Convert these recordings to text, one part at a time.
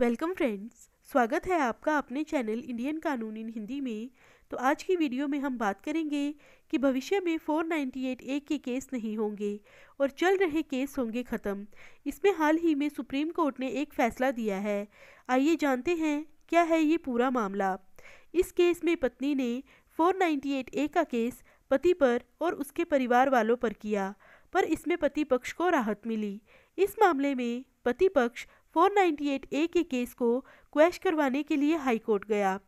welcome friends स्वागत है आपका अपने चैनल इंडियन कानून इन हिंदी में तो आज की वीडियो में हम बात करेंगे कि भविष्य में 498 ए के केस नहीं होंगे और चल रहे केस होंगे ख़त्म इसमें हाल ही में सुप्रीम कोर्ट ने एक फ़ैसला दिया है आइए जानते हैं क्या है ये पूरा मामला इस केस में पत्नी ने 498 ए का केस पति पर और उसके परिवार वालों पर किया पर इसमें पति पक्ष को राहत मिली इस मामले में पति पक्ष 498 ए के केस को क्वैश करवाने के लिए हाई कोर्ट गया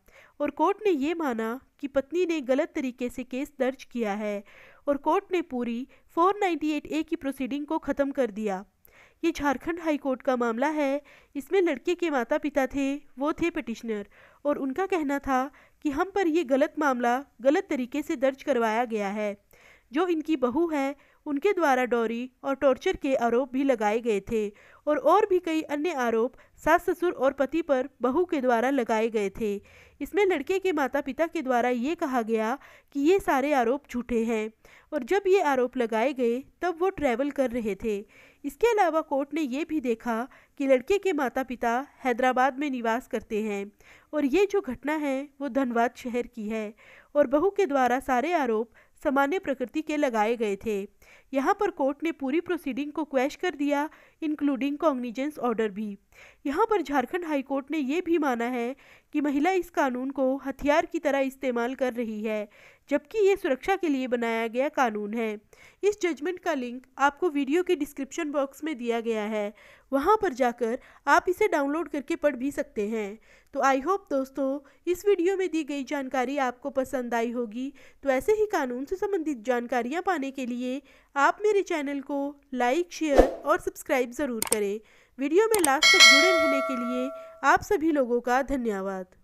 और कोर्ट ने ये माना कि पत्नी ने गलत तरीके से केस दर्ज किया है और कोर्ट ने पूरी 498 ए की प्रोसीडिंग को ख़त्म कर दिया ये झारखंड हाई कोर्ट का मामला है इसमें लड़के के माता पिता थे वो थे पटिशनर और उनका कहना था कि हम पर यह गलत मामला गलत तरीके से दर्ज करवाया गया है जो इनकी बहू है उनके द्वारा डोरी और टॉर्चर के आरोप भी लगाए गए थे और और भी कई अन्य आरोप सास ससुर और पति पर बहू के द्वारा लगाए गए थे इसमें लड़के के माता पिता के द्वारा ये कहा गया कि ये सारे आरोप झूठे हैं और जब ये आरोप लगाए गए तब वो ट्रैवल कर रहे थे इसके अलावा कोर्ट ने ये भी देखा कि लड़के के माता पिता हैदराबाद में निवास करते हैं और ये जो घटना है वो धनबाद शहर की है और बहू के द्वारा सारे आरोप सामान्य प्रकृति के लगाए गए थे यहाँ पर कोर्ट ने पूरी प्रोसीडिंग को क्वैश कर दिया इंक्लूडिंग कॉग्निजेंस ऑर्डर भी यहाँ पर झारखंड हाईकोर्ट ने यह भी माना है कि महिला इस कानून को हथियार की तरह इस्तेमाल कर रही है जबकि ये सुरक्षा के लिए बनाया गया कानून है इस जजमेंट का लिंक आपको वीडियो के डिस्क्रिप्शन बॉक्स में दिया गया है वहाँ पर जाकर आप इसे डाउनलोड करके पढ़ भी सकते हैं तो आई होप दोस्तों इस वीडियो में दी गई जानकारी आपको पसंद आई होगी तो ऐसे ही कानून से संबंधित जानकारियाँ पाने के लिए आप मेरे चैनल को लाइक शेयर और सब्सक्राइब ज़रूर करें वीडियो में लास्ट तक जुड़े रहने के लिए आप सभी लोगों का धन्यवाद